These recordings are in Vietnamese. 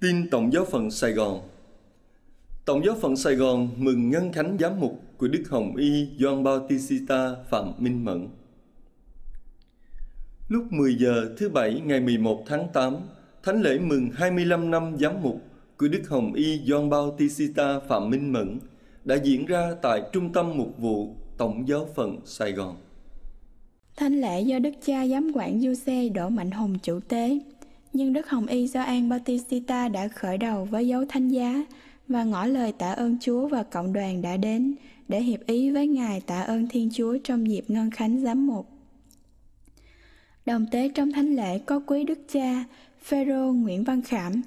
Tin Tổng giáo phận Sài Gòn Tổng giáo phận Sài Gòn mừng ngân khánh giám mục của Đức Hồng Y Doan Bautista Phạm Minh Mẫn. Lúc 10 giờ thứ Bảy ngày 11 tháng 8, thánh lễ mừng 25 năm giám mục của Đức Hồng Y Doan Bautista Phạm Minh Mẫn đã diễn ra tại Trung tâm Mục vụ Tổng giáo phận Sài Gòn. Thánh lễ do Đức Cha Giám quản Du Xe Đỗ Mạnh Hùng chủ tế nhưng Đức Hồng Y Gioan An Batista đã khởi đầu với dấu thánh giá và ngỏ lời tạ ơn Chúa và cộng đoàn đã đến để hiệp ý với Ngài tạ ơn Thiên Chúa trong dịp ngân khánh giám mục. Đồng tế trong thánh lễ có quý đức cha Phêrô Nguyễn Văn Khảm,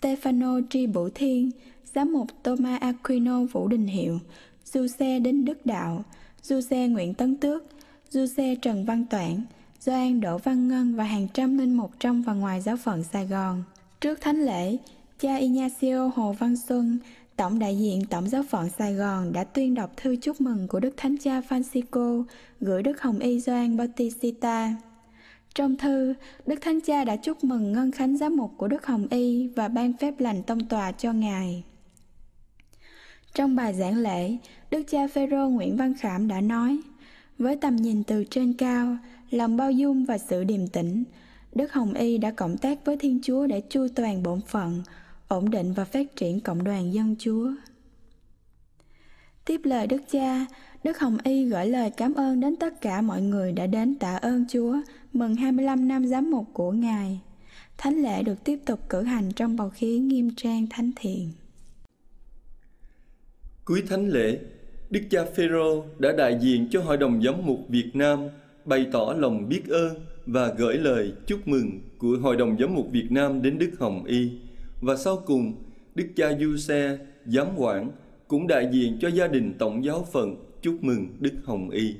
Stefano Tri Bửu Thiên, giám mục Thomas Aquino Vũ Đình Hiệu, Giuse Đinh Đức Đạo, Giuse Nguyễn Tấn Tước, Giuse Trần Văn Toản, Doan, Đỗ Văn Ngân và hàng trăm linh mục trong và ngoài giáo phận Sài Gòn. Trước thánh lễ, cha Ignacio Hồ Văn Xuân, tổng đại diện tổng giáo phận Sài Gòn đã tuyên đọc thư chúc mừng của Đức Thánh Cha Francisco gửi Đức Hồng Y Doan Bautista. Trong thư, Đức Thánh Cha đã chúc mừng ngân khánh giám mục của Đức Hồng Y và ban phép lành tông tòa cho Ngài. Trong bài giảng lễ, Đức cha Phêrô Nguyễn Văn Khảm đã nói: Với tầm nhìn từ trên cao, lòng bao dung và sự điềm tĩnh. Đức Hồng Y đã cộng tác với Thiên Chúa để chu toàn bổn phận, ổn định và phát triển cộng đoàn dân Chúa. Tiếp lời Đức Cha, Đức Hồng Y gửi lời cảm ơn đến tất cả mọi người đã đến tạ ơn Chúa mừng 25 năm giám mục của Ngài. Thánh lễ được tiếp tục cử hành trong bầu khí nghiêm trang thánh thiện. Cuối thánh lễ, Đức cha Phêrô đã đại diện cho Hội đồng giám mục Việt Nam bày tỏ lòng biết ơn và gửi lời chúc mừng của Hội đồng Giám mục Việt Nam đến Đức Hồng Y. Và sau cùng, Đức cha Du Xe, Giám quản cũng đại diện cho gia đình Tổng giáo phận chúc mừng Đức Hồng Y.